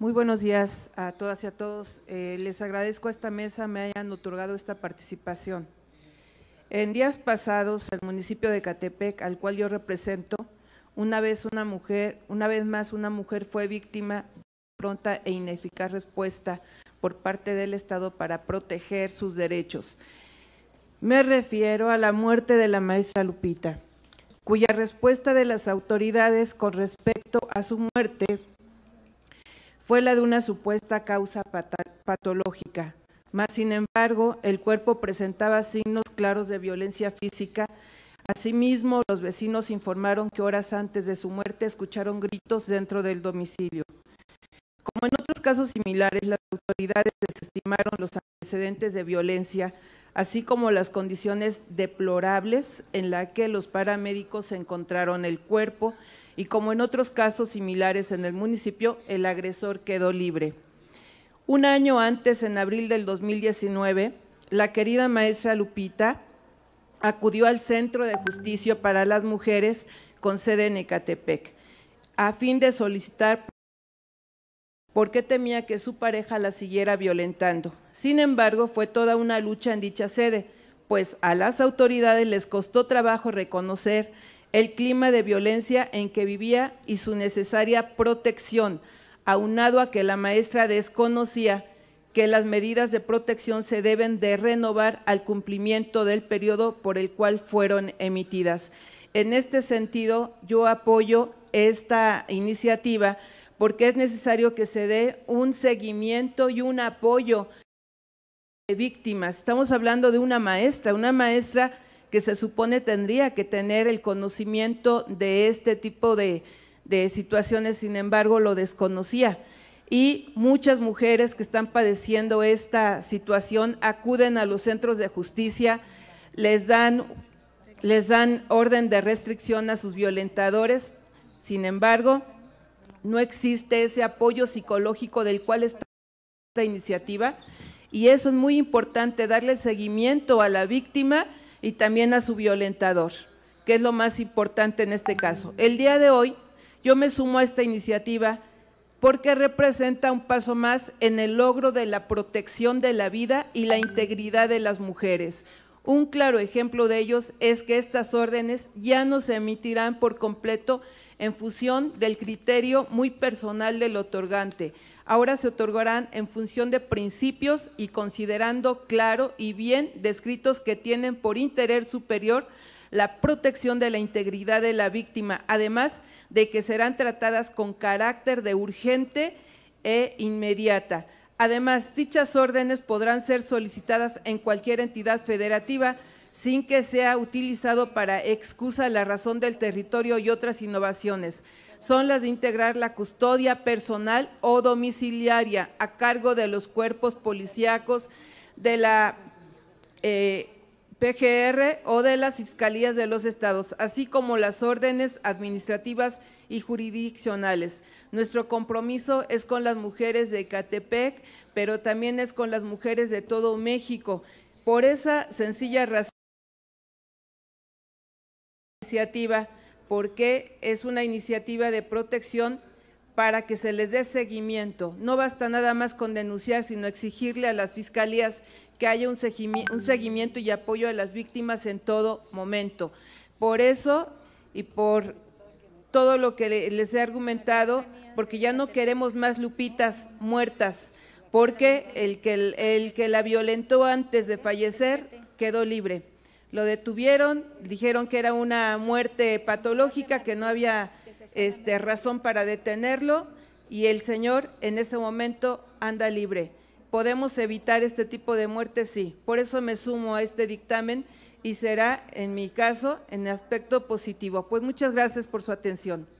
Muy buenos días a todas y a todos. Eh, les agradezco a esta mesa me hayan otorgado esta participación. En días pasados, el municipio de Catepec, al cual yo represento, una vez una mujer, una vez más una mujer fue víctima de pronta e ineficaz respuesta por parte del Estado para proteger sus derechos. Me refiero a la muerte de la maestra Lupita, cuya respuesta de las autoridades con respecto a su muerte fue la de una supuesta causa patológica. Mas, sin embargo, el cuerpo presentaba signos claros de violencia física. Asimismo, los vecinos informaron que horas antes de su muerte escucharon gritos dentro del domicilio. Como en otros casos similares, las autoridades desestimaron los antecedentes de violencia así como las condiciones deplorables en la que los paramédicos encontraron el cuerpo y como en otros casos similares en el municipio, el agresor quedó libre. Un año antes, en abril del 2019, la querida maestra Lupita acudió al Centro de Justicia para las Mujeres con sede en Ecatepec a fin de solicitar porque temía que su pareja la siguiera violentando. Sin embargo, fue toda una lucha en dicha sede, pues a las autoridades les costó trabajo reconocer el clima de violencia en que vivía y su necesaria protección, aunado a que la maestra desconocía que las medidas de protección se deben de renovar al cumplimiento del periodo por el cual fueron emitidas. En este sentido, yo apoyo esta iniciativa porque es necesario que se dé un seguimiento y un apoyo de víctimas. Estamos hablando de una maestra, una maestra que se supone tendría que tener el conocimiento de este tipo de, situaciones, sin embargo lo desconocía. Y muchas mujeres que están padeciendo esta situación acuden a los centros de justicia, les dan, les dan orden de restricción a sus violentadores, sin embargo, no existe ese apoyo psicológico del cual está esta iniciativa y eso es muy importante, darle seguimiento a la víctima y también a su violentador, que es lo más importante en este caso. El día de hoy yo me sumo a esta iniciativa porque representa un paso más en el logro de la protección de la vida y la integridad de las mujeres. Un claro ejemplo de ellos es que estas órdenes ya no se emitirán por completo en función del criterio muy personal del otorgante. Ahora se otorgarán en función de principios y considerando claro y bien descritos que tienen por interés superior la protección de la integridad de la víctima, además de que serán tratadas con carácter de urgente e inmediata. Además, dichas órdenes podrán ser solicitadas en cualquier entidad federativa sin que sea utilizado para excusa la razón del territorio y otras innovaciones. Son las de integrar la custodia personal o domiciliaria a cargo de los cuerpos policíacos de la eh, PGR o de las fiscalías de los estados, así como las órdenes administrativas y jurisdiccionales. Nuestro compromiso es con las mujeres de Catepec, pero también es con las mujeres de todo México. Por esa sencilla razón, iniciativa, porque es una iniciativa de protección para que se les dé seguimiento. No basta nada más con denunciar, sino exigirle a las fiscalías que haya un seguimiento y apoyo a las víctimas en todo momento. Por eso y por todo lo que les he argumentado, porque ya no queremos más lupitas muertas, porque el que, el que la violentó antes de fallecer quedó libre. Lo detuvieron, dijeron que era una muerte patológica, que no había este, razón para detenerlo, y el señor en ese momento anda libre. ¿Podemos evitar este tipo de muertes? Sí. Por eso me sumo a este dictamen y será, en mi caso, en aspecto positivo. Pues muchas gracias por su atención.